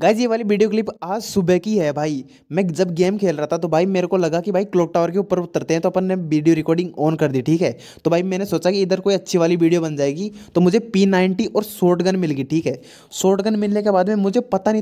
guys ये वाली video clip आज सुबह की है भाई मैं जब गेम खेल रहा था तो भाई मेरे को लगा कि भाई क्लॉक टावर के ऊपर उतरते हैं तो अपन ने वीडियो रिकॉर्डिंग ऑन कर दी ठीक है तो भाई मैंने सोचा कि इधर कोई अच्छी वाली वीडियो बन जाएगी तो मुझे पी नाइनटी और शॉर्ट गन मिल गई ठीक है शॉर्ट गन मिलने के बाद में मुझे पता नहीं